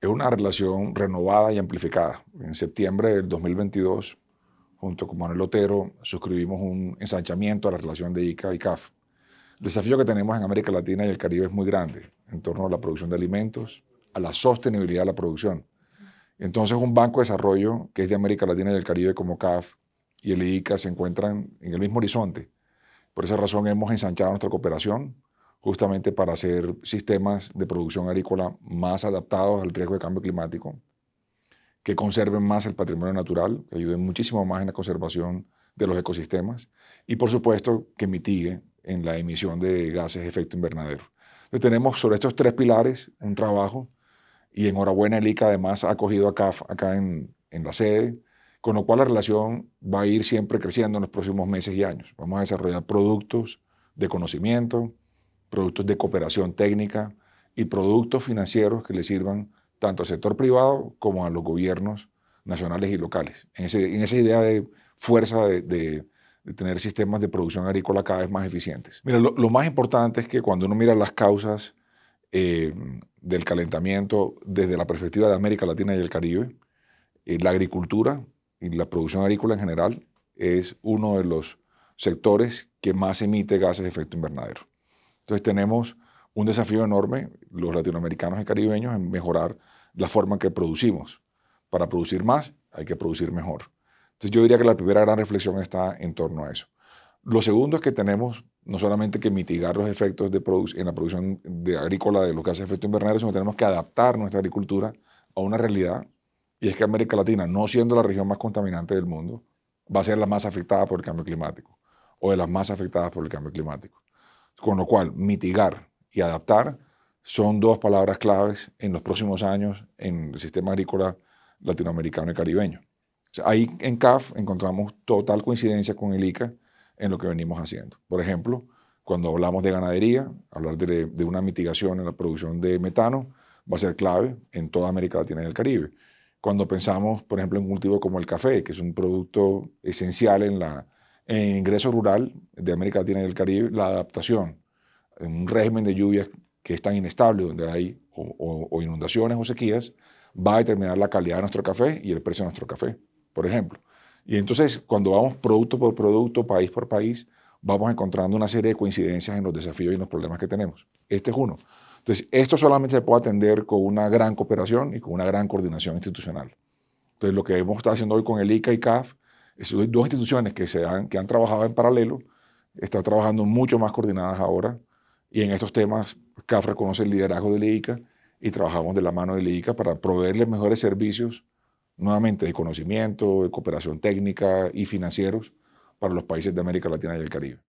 Es una relación renovada y amplificada. En septiembre del 2022, junto con Manuel Otero, suscribimos un ensanchamiento a la relación de ICA y CAF. El desafío que tenemos en América Latina y el Caribe es muy grande en torno a la producción de alimentos, a la sostenibilidad de la producción. Entonces, un banco de desarrollo que es de América Latina y el Caribe como CAF y el ICA se encuentran en el mismo horizonte. Por esa razón hemos ensanchado nuestra cooperación justamente para hacer sistemas de producción agrícola más adaptados al riesgo de cambio climático, que conserven más el patrimonio natural, que ayuden muchísimo más en la conservación de los ecosistemas y por supuesto que mitigue en la emisión de gases de efecto invernadero. tenemos sobre estos tres pilares un trabajo y enhorabuena el ICA además ha acogido a CAF acá en, en la sede, con lo cual la relación va a ir siempre creciendo en los próximos meses y años. Vamos a desarrollar productos de conocimiento, productos de cooperación técnica y productos financieros que le sirvan tanto al sector privado como a los gobiernos nacionales y locales. En, esa idea de fuerza de, tener sistemas de producción agrícola cada vez más eficientes. Mira, lo, más importante es que cuando uno mira las causas eh, del calentamiento desde la perspectiva de América Latina y el Caribe, eh, la agricultura y la producción agrícola en general es uno de los sectores que más emite gases de efecto invernadero. Entonces tenemos un desafío enorme, los latinoamericanos y caribeños, en mejorar la forma en que producimos. Para producir más hay que producir mejor. Entonces yo diría que la primera gran reflexión está en torno a eso. Lo segundo es que tenemos no solamente que mitigar los efectos de en la producción de agrícola de lo que hace efecto invernadero, sino que tenemos que adaptar nuestra agricultura a una realidad, y es que América Latina, no siendo la región más contaminante del mundo, va a ser la más afectada por el cambio climático, o de las más afectadas por el cambio climático. Con lo cual, mitigar y adaptar son dos palabras claves en los próximos años en el sistema agrícola latinoamericano y caribeño. ahí en CAF encontramos total coincidencia con el ICA en lo que venimos haciendo. Por ejemplo, cuando hablamos de ganadería, hablar de, de una mitigación en la producción de metano va a ser clave en toda América Latina y el Caribe. Cuando pensamos, por ejemplo, en un cultivo como el café, que es un producto esencial en la, en ingreso rural de América Latina y del Caribe, la adaptación en un régimen de lluvias que es tan inestable, donde hay o, inundaciones o sequías, va a determinar la calidad de nuestro café y el precio de nuestro café, por ejemplo. Y entonces, cuando vamos producto por producto, país por país, vamos encontrando una serie de coincidencias en los desafíos y en los problemas que tenemos. Este es uno. Entonces, esto solamente se puede atender con una gran cooperación y con una gran coordinación institucional. Entonces, lo que hemos estado haciendo hoy con el ICA y CAF dos instituciones que, se han, que han trabajado en paralelo están trabajando mucho más coordinadas ahora y en estos temas CAF reconoce el liderazgo de la y trabajamos de la mano de la para proveerles mejores servicios, nuevamente de conocimiento, de cooperación técnica y financieros para los países de América Latina y el Caribe.